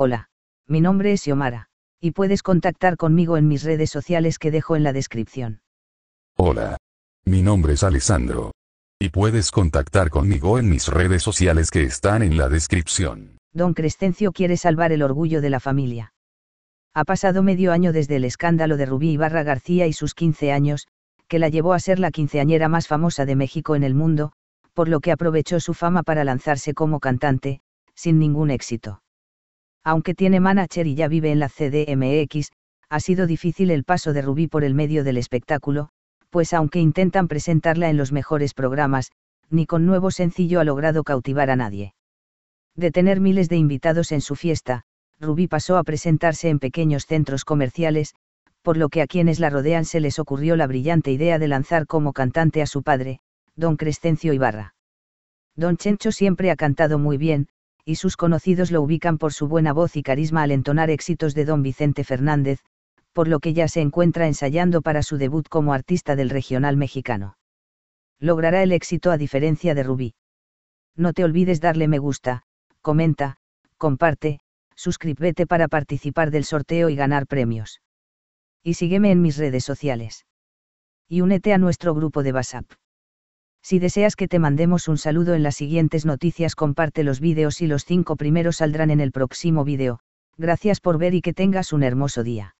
Hola, mi nombre es Yomara y puedes contactar conmigo en mis redes sociales que dejo en la descripción. Hola. Mi nombre es Alessandro. Y puedes contactar conmigo en mis redes sociales que están en la descripción. Don Crescencio quiere salvar el orgullo de la familia. Ha pasado medio año desde el escándalo de Rubí Ibarra García y sus 15 años, que la llevó a ser la quinceañera más famosa de México en el mundo, por lo que aprovechó su fama para lanzarse como cantante, sin ningún éxito aunque tiene manager y ya vive en la CDMX, ha sido difícil el paso de Rubí por el medio del espectáculo, pues aunque intentan presentarla en los mejores programas, ni con nuevo sencillo ha logrado cautivar a nadie. De tener miles de invitados en su fiesta, Rubí pasó a presentarse en pequeños centros comerciales, por lo que a quienes la rodean se les ocurrió la brillante idea de lanzar como cantante a su padre, don Crescencio Ibarra. Don Chencho siempre ha cantado muy bien, y sus conocidos lo ubican por su buena voz y carisma al entonar éxitos de don Vicente Fernández, por lo que ya se encuentra ensayando para su debut como artista del regional mexicano. Logrará el éxito a diferencia de Rubí. No te olvides darle me gusta, comenta, comparte, suscríbete para participar del sorteo y ganar premios. Y sígueme en mis redes sociales. Y únete a nuestro grupo de WhatsApp. Si deseas que te mandemos un saludo en las siguientes noticias comparte los vídeos y los cinco primeros saldrán en el próximo vídeo, gracias por ver y que tengas un hermoso día.